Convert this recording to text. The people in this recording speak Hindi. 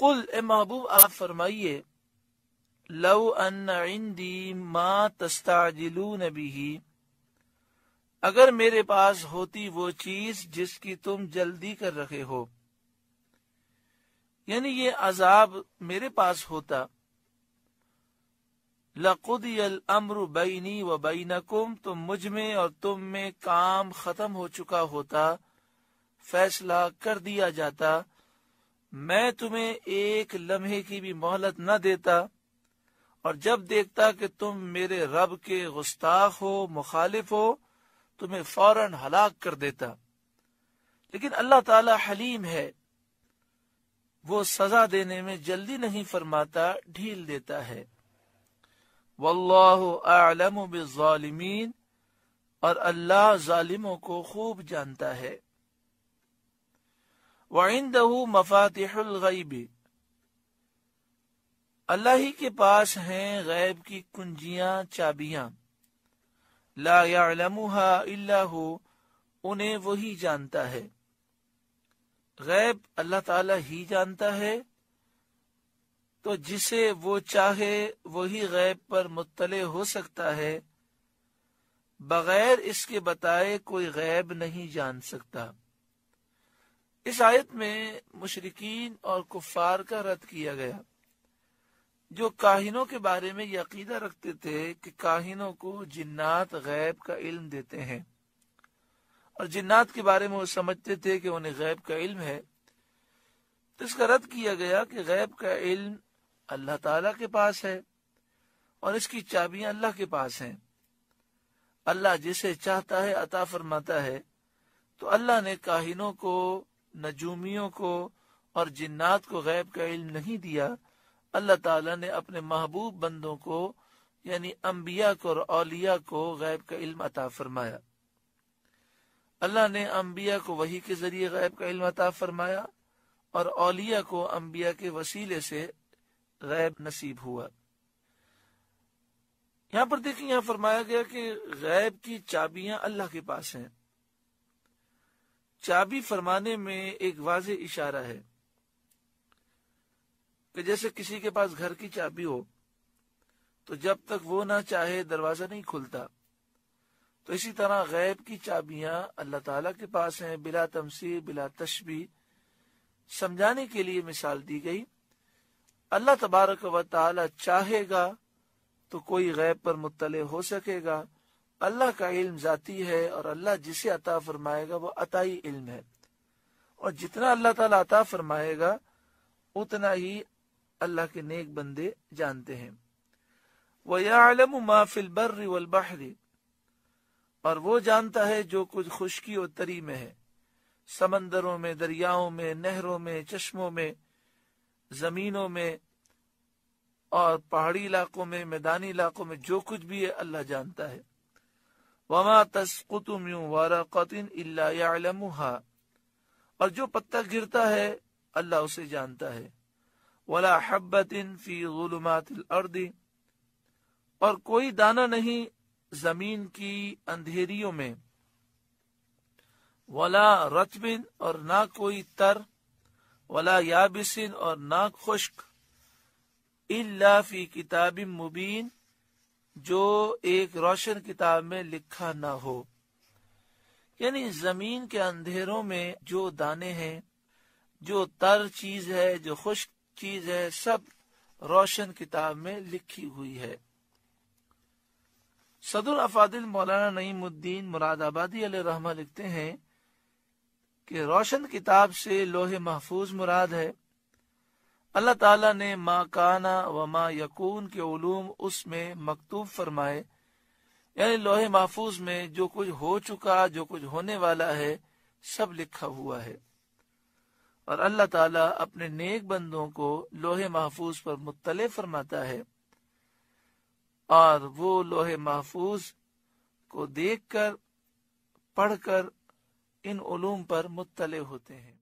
कुल ए महबूब आप फरमाइये लव अन्दी माँ तस्ताजिलू नबी अगर मेरे पास होती वो चीज जिसकी तुम जल्दी कर रखे हो यानी ये अजाब मेरे पास होता लकुदल अम्र बैनी व बैनकुम तो मुझ में और तुम में काम खत्म हो चुका होता फैसला कर दिया जाता मैं तुम्हें एक लम्हे की भी मोहलत न देता और जब देखता कि तुम मेरे रब के गुस्ताख हो मुखालिफ हो तुम्हें फौरन हलाक कर देता लेकिन अल्लाह ताला हलीम है वो सजा देने में जल्दी नहीं फरमाता ढील देता है वल्लाम बिजालिमीन और अल्लाह जालिमों को खूब जानता है वंदहू मफातहलगैब अल्लाह ही के पास हैं गैब की कुंजियां चाबियां ला यालमुहा इल्ला हो उन्हें वही जानता है गैब अल्लाह ताला ही जानता है तो जिसे वो चाहे वही गैब पर मुतले हो सकता है बगैर इसके बताए कोई गैब नहीं जान सकता इस आयत में मुशरकिन और कुफार का रद्द किया गया जो काहिनों के बारे में यकीदा रखते थे कि काहिनों को जिन्नात गैब का इल्म देते हैं और जिन्नात के बारे में वो समझते थे कि उन्हें गैब का इल्म है तो इसका रद्द किया गया कि गैब का इल्म अल्लाह ताला के पास है और इसकी चाबियां अल्लाह के पास हैं अल्लाह जिसे चाहता है अता फरमाता है तो अल्लाह ने काहिनों को नजूमियों को और जिन्नात को गैब का इल्म नहीं दिया अल्लाह ताला ने अपने महबूब बंदों को यानी अम्बिया को और अलिया को गैब का इल्म अता फरमाया अल्लाह ने अम्बिया को वही के जरिए गैब का इल्म अता फरमाया और अलिया को अम्बिया के वसीले से गैब नसीब हुआ यहाँ पर देखिए यहाँ फरमाया गया कि गैब की चाबियां अल्लाह के पास हैं चाबी फरमाने में एक वाज इशारा है कि जैसे किसी के पास घर की चाबी हो तो जब तक वो ना चाहे दरवाजा नहीं खुलता तो इसी तरह गैब की चाबियां अल्लाह ताला के पास हैं बिला तमसी बिला तशबी समझाने के लिए मिसाल दी गई अल्लाह तबारक व ताला चाहेगा तो कोई गैब पर मुतले हो सकेगा अल्लाह का इल्म जाती है और अल्लाह जिसे अता फरमाएगा वो अताई इल्म है और जितना अल्लाह ताला अता फरमाएगा उतना ही अल्लाह के नेक बंदे जानते हैं वयालम माफिल बर्री वलबहरी और वो जानता है जो कुछ खुशकी और तरी में है समंदरों में दरियाओं में नहरों में चश्मों में जमीनों में और पहाड़ी इलाकों में मैदानी इलाकों में जो कुछ भी है अल्लाह जानता है वमा तस्कुतुम वारकतिन इलामुहा और जो पत्ता गिरता है अल्लाह उसे जानता है वला हब्बतिन फी गुलमातिल और कोई दाना नहीं जमीन की अंधेरियों में वला रतबिन और ना कोई तर वला याबिसिन और ना खुश्क इल्ला फी किताब मुबीन जो एक रोशन किताब में लिखा न हो यानी जमीन के अंधेरों में जो दाने हैं जो तर चीज है जो खुश्क चीज है सब रोशन किताब में लिखी हुई है सदुल अफादिल मौलाना नईमुद्दीन मुरादाबादी रहमा लिखते हैं कि रोशन किताब से लोहे महफूज मुराद है अल्लाह ताला ने मा काना व मा यकून के उलूम उसमें मकतूब फरमाए यानी लोहे महफूज में जो कुछ हो चुका जो कुछ होने वाला है सब लिखा हुआ है और अल्लाह ताला अपने नेक बंदों को लोहे महफूज पर मुतले फरमाता है और वो लोहे महफूज को देखकर पढ़कर इन उलूम पर मुतले होते हैं